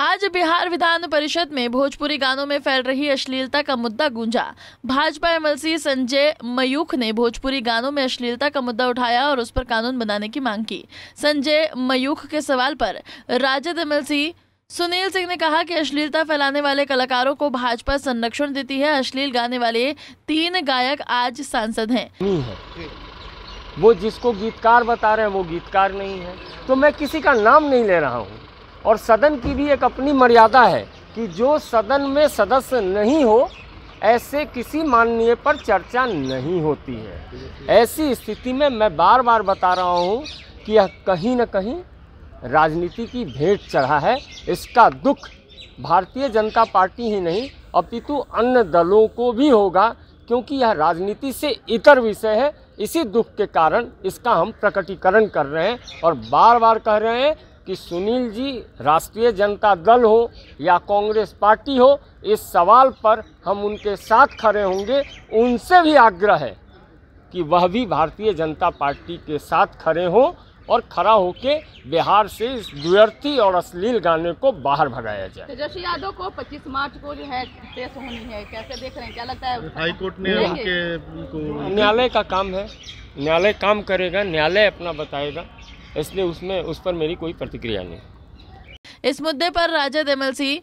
आज बिहार विधान परिषद में भोजपुरी गानों में फैल रही अश्लीलता का मुद्दा गूंजा भाजपा एमएलसी संजय मयूख ने भोजपुरी गानों में अश्लीलता का मुद्दा उठाया और उस पर कानून बनाने की मांग की संजय मयूख के सवाल पर राजद एमएलसी सुनील सिंह ने कहा कि अश्लीलता फैलाने वाले कलाकारों को भाजपा संरक्षण देती है अश्लील गाने वाले तीन गायक आज सांसद हैं है। वो जिसको गीतकार बता रहे हैं वो गीतकार नहीं है तो मैं किसी का नाम नहीं ले रहा हूँ और सदन की भी एक अपनी मर्यादा है कि जो सदन में सदस्य नहीं हो ऐसे किसी माननीय पर चर्चा नहीं होती है ऐसी स्थिति में मैं बार बार बता रहा हूँ कि यह कहीं ना कहीं राजनीति की भेंट चढ़ा है इसका दुख भारतीय जनता पार्टी ही नहीं अपितु अन्य दलों को भी होगा क्योंकि यह राजनीति से इतर विषय है इसी दुख के कारण इसका हम प्रकटीकरण कर रहे हैं और बार बार कह रहे हैं कि सुनील जी राष्ट्रीय जनता दल हो या कांग्रेस पार्टी हो इस सवाल पर हम उनके साथ खड़े होंगे उनसे भी आग्रह है कि वह भी भारतीय जनता पार्टी के साथ खड़े हों और खड़ा होकर बिहार से इस द्व्यर्थी और अश्लील गाने को बाहर भगाया जाए तेजस्वी तो यादव को 25 मार्च को जो है पेश होनी है कैसे देख रहे हैं क्या लगता है हाईकोर्ट ने उनके न्यायालय का काम है न्यायालय काम करेगा न्यायालय अपना बताएगा इसलिए उसमें उस पर मेरी कोई प्रतिक्रिया नहीं इस मुद्दे पर राजद एमएलसी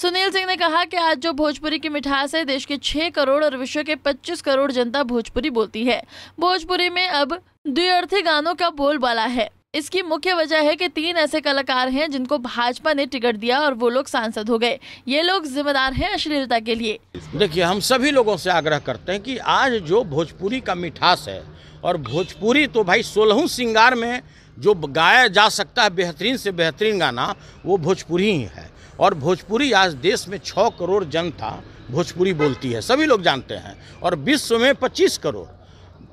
सुनील सिंह ने कहा कि आज जो भोजपुरी की मिठास है देश के 6 करोड़ और विश्व के 25 करोड़ जनता भोजपुरी बोलती है भोजपुरी में अब द्विअर्थी गानों का बोलबाला है इसकी मुख्य वजह है कि तीन ऐसे कलाकार हैं जिनको भाजपा ने टिकट दिया और वो लोग सांसद हो गए ये लोग जिम्मेदार हैं अश्लीलता के लिए देखिए हम सभी लोगों से आग्रह करते हैं कि आज जो भोजपुरी का मिठास है और भोजपुरी तो भाई सोलह सिंगार में जो गाया जा सकता है बेहतरीन से बेहतरीन गाना वो भोजपुरी ही है और भोजपुरी आज देश में छः करोड़ जनता भोजपुरी बोलती है सभी लोग जानते हैं और विश्व में पच्चीस करोड़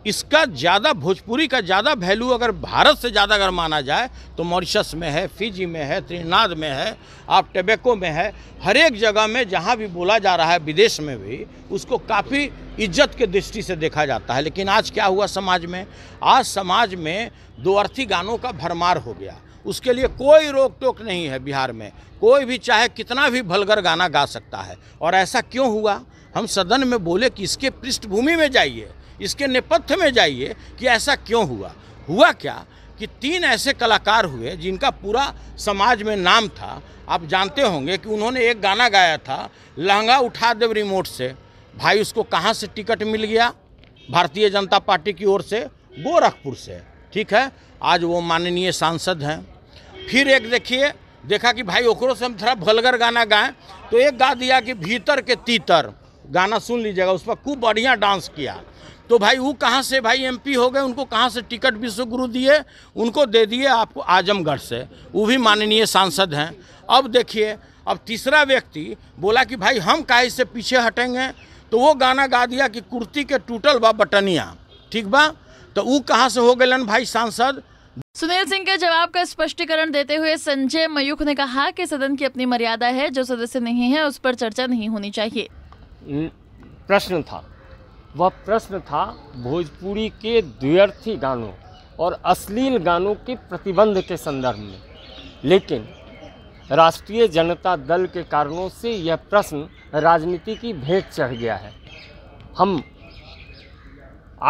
इसका ज़्यादा भोजपुरी का ज़्यादा वैल्यू अगर भारत से ज़्यादा अगर माना जाए तो मॉरिशस में है फिजी में है त्रिनाद में है आप टेबेको में है हर एक जगह में जहाँ भी बोला जा रहा है विदेश में भी उसको काफ़ी इज्जत के दृष्टि से देखा जाता है लेकिन आज क्या हुआ समाज में आज समाज में दो अर्थी गानों का भरमार हो गया उसके लिए कोई रोक टोक नहीं है बिहार में कोई भी चाहे कितना भी भलगर गाना गा सकता है और ऐसा क्यों हुआ हम सदन में बोले कि इसके पृष्ठभूमि में जाइए इसके नेपथ्य में जाइए कि ऐसा क्यों हुआ हुआ क्या कि तीन ऐसे कलाकार हुए जिनका पूरा समाज में नाम था आप जानते होंगे कि उन्होंने एक गाना गाया था लहंगा उठा देव रिमोट से भाई उसको कहाँ से टिकट मिल गया भारतीय जनता पार्टी की ओर से गोरखपुर से ठीक है आज वो माननीय सांसद हैं फिर एक देखिए देखा कि भाई ओकरो से हम थोड़ा भलगर गाना गाएं तो एक गा दिया कि भीतर के तीतर गाना सुन लीजिएगा उस पर खूब बढ़िया डांस किया तो भाई वो कहाँ से भाई एमपी हो गए उनको कहाँ से टिकट विश्वगुरु दिए उनको दे दिए आपको आजमगढ़ से वो भी माननीय सांसद हैं अब देखिए अब तीसरा व्यक्ति बोला कि भाई हम काहे से पीछे हटेंगे तो वो गाना गा दिया कि कुर्ती के टूटल बा बटनिया ठीक बा तो वो कहाँ से हो गए भाई सांसद सुनील सिंह के जवाब का स्पष्टीकरण देते हुए संजय मयूख ने कहा कि सदन की अपनी मर्यादा है जो सदस्य नहीं है उस पर चर्चा नहीं होनी चाहिए प्रश्न था वह प्रश्न था भोजपुरी के द्व्यर्थी गानों और अश्लील गानों के प्रतिबंध के संदर्भ में लेकिन राष्ट्रीय जनता दल के कारणों से यह प्रश्न राजनीति की भेंट चढ़ गया है हम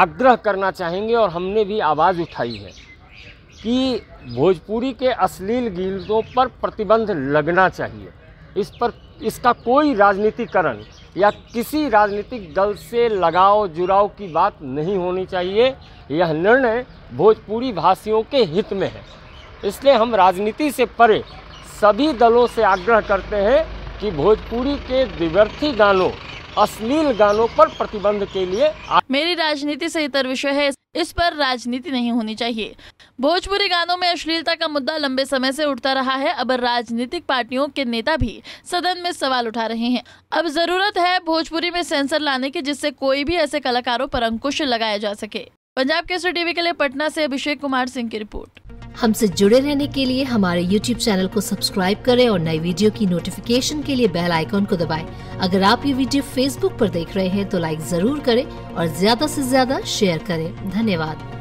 आग्रह करना चाहेंगे और हमने भी आवाज़ उठाई है कि भोजपुरी के अश्लील गीतों पर प्रतिबंध लगना चाहिए इस पर इसका कोई राजनीतिकरण या किसी राजनीतिक दल से लगाव जुड़ाव की बात नहीं होनी चाहिए यह निर्णय भोजपुरी भाषियों के हित में है इसलिए हम राजनीति से परे सभी दलों से आग्रह करते हैं कि भोजपुरी के दिवर्थी गानों अश्लील गानों पर प्रतिबंध के लिए मेरी राजनीति से इतर विषय है इस पर राजनीति नहीं होनी चाहिए भोजपुरी गानों में अश्लीलता का मुद्दा लंबे समय से उठता रहा है अब राजनीतिक पार्टियों के नेता भी सदन में सवाल उठा रहे हैं अब जरूरत है भोजपुरी में सेंसर लाने की जिससे कोई भी ऐसे कलाकारों पर अंकुश लगाया जा सके पंजाब केसरी टीवी के लिए पटना से अभिषेक कुमार सिंह की रिपोर्ट हमसे जुड़े रहने के लिए हमारे YouTube चैनल को सब्सक्राइब करें और नई वीडियो की नोटिफिकेशन के लिए बेल आइकॉन को दबाएं। अगर आप ये वीडियो Facebook पर देख रहे हैं तो लाइक जरूर करें और ज्यादा से ज्यादा शेयर करें धन्यवाद